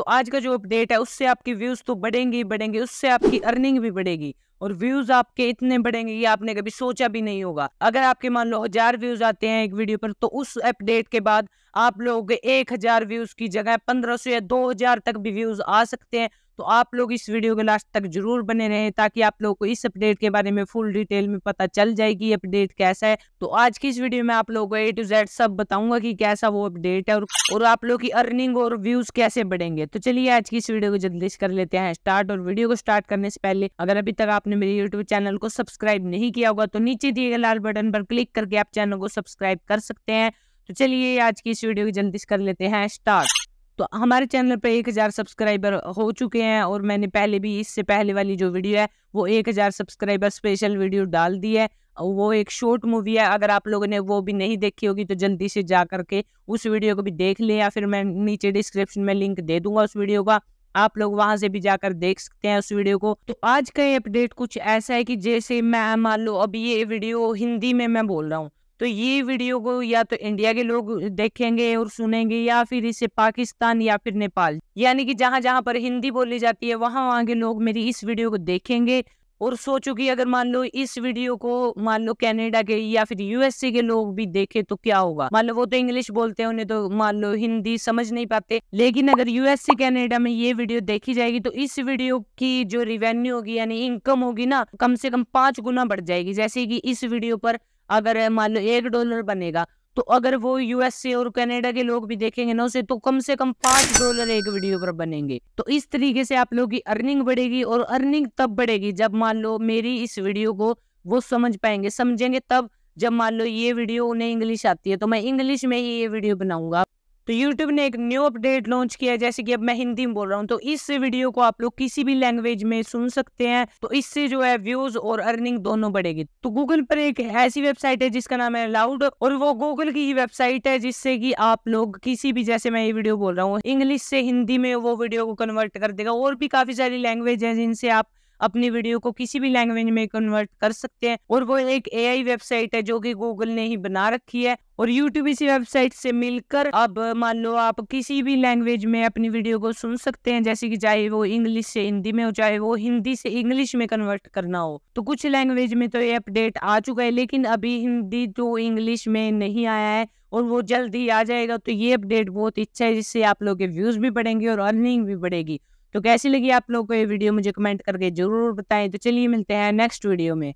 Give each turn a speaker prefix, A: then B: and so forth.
A: तो आज का जो अपडेट है उससे आपकी व्यूज तो बढ़ेंगे ही बढ़ेंगे उससे आपकी अर्निंग भी बढ़ेगी और व्यूज आपके इतने बढ़ेंगे ये आपने कभी सोचा भी नहीं होगा अगर आपके मान लो हजार व्यूज आते हैं एक वीडियो पर तो उस अपडेट के बाद आप लोग एक हजार व्यूज की जगह पंद्रह सौ या दो हजार तक भी व्यूज आ सकते हैं तो आप लोग इस वीडियो के लास्ट तक जरूर बने रहे ताकि आप लोगों को इस अपडेट के बारे में फुल डिटेल में पता चल जाएगी अपडेट कैसा है तो आज की इस वीडियो में आप लोगों को ए टू जेड सब बताऊंगा कि कैसा वो अपडेट है और, और आप लोग की अर्निंग और व्यूज कैसे बढ़ेंगे तो चलिए आज की इस वीडियो को जल्दी से कर लेते हैं स्टार्ट और वीडियो को स्टार्ट करने से पहले अगर अभी तक आप आपने मेरे YouTube चैनल को सब्सक्राइब नहीं किया होगा तो नीचे दिए गए लाल बटन पर क्लिक करके आप चैनल को सब्सक्राइब कर सकते हैं तो चलिए आज की इस वीडियो की जल्दी कर लेते हैं स्टार्ट तो हमारे चैनल पर एक हज़ार सब्सक्राइबर हो चुके हैं और मैंने पहले भी इससे पहले वाली जो वीडियो है वो एक हज़ार सब्सक्राइबर स्पेशल वीडियो डाल दी है वो एक शॉर्ट मूवी है अगर आप लोगों ने वो भी नहीं देखी होगी तो जल्दी से जा करके उस वीडियो को भी देख लें या फिर मैं नीचे डिस्क्रिप्शन में लिंक दे दूंगा उस वीडियो का आप लोग वहां से भी जाकर देख सकते हैं उस वीडियो को तो आज का ये अपडेट कुछ ऐसा है कि जैसे मैं मान लो अभी ये वीडियो हिंदी में मैं बोल रहा हूँ तो ये वीडियो को या तो इंडिया के लोग देखेंगे और सुनेंगे या फिर इसे पाकिस्तान या फिर नेपाल यानी कि जहाँ जहाँ पर हिंदी बोली जाती है वहाँ वहाँ के लोग मेरी इस वीडियो को देखेंगे और सोचो कि अगर मान लो इस वीडियो को मान लो कैनेडा के या फिर यूएसए के लोग भी देखे तो क्या होगा मान लो वो तो इंग्लिश बोलते हैं उन्हें तो मान लो हिंदी समझ नहीं पाते लेकिन अगर यूएसए कैनेडा में ये वीडियो देखी जाएगी तो इस वीडियो की जो रिवेन्यू होगी यानी इनकम होगी ना कम से कम पांच गुना बढ़ जाएगी जैसे कि इस वीडियो पर अगर मान लो एक डॉलर बनेगा तो अगर वो यूएसए और कनाडा के लोग भी देखेंगे ना उसे तो कम से कम पांच डॉलर एक वीडियो पर बनेंगे तो इस तरीके से आप लोगों की अर्निंग बढ़ेगी और अर्निंग तब बढ़ेगी जब मान लो मेरी इस वीडियो को वो समझ पाएंगे समझेंगे तब जब मान लो ये वीडियो उन्हें इंग्लिश आती है तो मैं इंग्लिश में ही ये वीडियो बनाऊंगा तो यूट्यूब ने एक न्यू अपडेट लॉन्च किया है जैसे कि अब मैं हिंदी में बोल रहा हूँ तो इस वीडियो को आप लोग किसी भी लैंग्वेज में सुन सकते हैं तो इससे जो है व्यूज और अर्निंग दोनों बढ़ेगी तो गूगल पर एक ऐसी वेबसाइट है जिसका नाम है लाउड और वो गूगल की ही वेबसाइट है जिससे कि आप लोग किसी भी जैसे मैं ये वीडियो बोल रहा हूँ इंग्लिश से हिंदी में वो वीडियो को कन्वर्ट कर देगा और भी काफी सारी लैंग्वेज है जिनसे आप अपनी वीडियो को किसी भी लैंग्वेज में कन्वर्ट कर सकते हैं और वो एक एआई वेबसाइट है जो कि गूगल ने ही बना रखी है और यूट्यूब इसी वेबसाइट से मिलकर अब मान लो आप किसी भी लैंग्वेज में अपनी वीडियो को सुन सकते हैं जैसे कि चाहे वो इंग्लिश से हिंदी में हो चाहे वो हिंदी से इंग्लिश में कन्वर्ट करना हो तो कुछ लैंग्वेज में तो ये अपडेट आ चुका है लेकिन अभी हिंदी तो इंग्लिश में नहीं आया है और वो जल्द ही आ जाएगा तो ये अपडेट बहुत इच्छा है जिससे आप लोग के व्यूज भी बढ़ेंगे और अर्निंग भी बढ़ेगी तो कैसी लगी आप लोगों को ये वीडियो मुझे कमेंट करके जरूर बताएं तो चलिए मिलते हैं नेक्स्ट वीडियो में